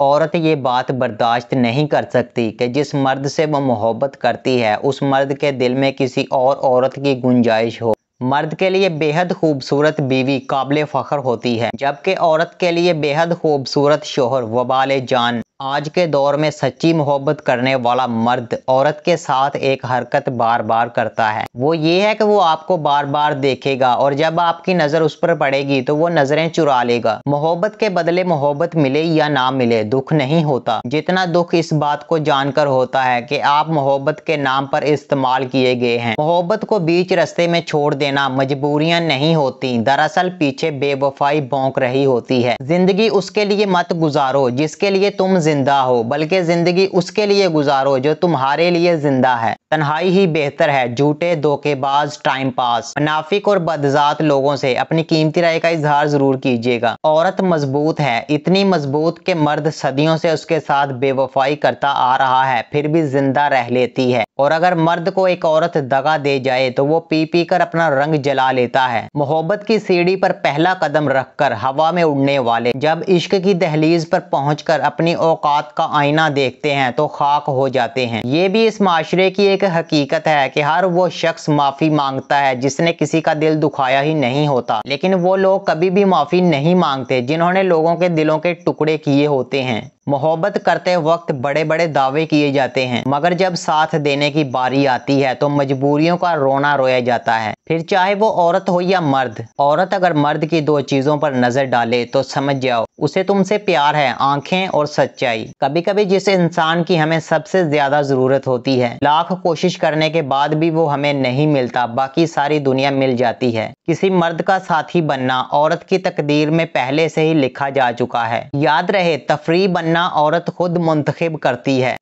औरत ये बात बर्दाश्त नहीं कर सकती कि जिस मर्द से वो मोहब्बत करती है उस मर्द के दिल में किसी और औरत की गुंजाइश हो मर्द के लिए बेहद खूबसूरत बीवी काबिल फ़ख्र होती है जबकि औरत के लिए बेहद खूबसूरत शोहर वबाल जान आज के दौर में सच्ची मोहब्बत करने वाला मर्द औरत के साथ एक हरकत बार बार करता है वो ये है कि वो आपको बार बार देखेगा और जब आपकी नज़र उस पर पड़ेगी तो वो नज़रें चुरा लेगा मोहब्बत के बदले मोहब्बत मिले या ना मिले दुख नहीं होता जितना दुख इस बात को जानकर होता है कि आप मोहब्बत के नाम पर इस्तेमाल किए गए हैं मोहब्बत को बीच रस्ते में छोड़ देना मजबूरियाँ नहीं होती दरअसल पीछे बेवफाई भोंक रही होती है जिंदगी उसके लिए मत गुजारो जिसके लिए तुम जिंदा हो बल्कि ज़िंदगी उसके लिए गुजारो जो तुम्हारे लिए जिंदा है तन्हाई ही बेहतर है झूठे धोखेबाज टाइम पास मुनाफिक और बदजात लोगों से अपनी कीमती राय का इजहार जरूर कीजिएगा औरत मजबूत है इतनी मजबूत के मर्द सदियों से उसके साथ बेवफाई करता आ रहा है फिर भी जिंदा रह लेती है और अगर मर्द को एक औरत दगा दे जाए तो वो पी पी कर अपना रंग जला लेता है मोहब्बत की सीढ़ी पर पहला कदम रखकर हवा में उड़ने वाले जब इश्क की दहलीज पर पहुंचकर अपनी औ औकात का आईना देखते हैं तो खाक हो जाते हैं ये भी इस माशरे की एक हकीकत है कि हर वो शख्स माफ़ी मांगता है जिसने किसी का दिल दुखाया ही नहीं होता लेकिन वो लोग कभी भी माफ़ी नहीं मांगते जिन्होंने लोगों के दिलों के टुकड़े किए होते हैं मोहब्बत करते वक्त बड़े बड़े दावे किए जाते हैं मगर जब साथ देने की बारी आती है तो मजबूरियों का रोना रोया जाता है फिर चाहे वो औरत हो या मर्द औरत अगर मर्द की दो चीज़ों पर नज़र डाले तो समझ जाओ उसे तुमसे प्यार है आंखें और सच्चाई कभी कभी जिस इंसान की हमें सबसे ज़्यादा ज़रूरत होती है लाख कोशिश करने के बाद भी वो हमें नहीं मिलता बाकी सारी दुनिया मिल जाती है किसी मर्द का साथी बनना औरत की तकदीर में पहले से ही लिखा जा चुका है याद रहे तफरी बनना अपना औरत खुद मुंतखब करती है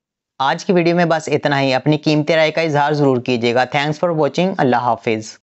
आज की वीडियो में बस इतना ही अपनी कीमती राय का इजहार ज़रूर कीजिएगा थैंक्स फॉर वॉचिंग अल्लाह हाफिज़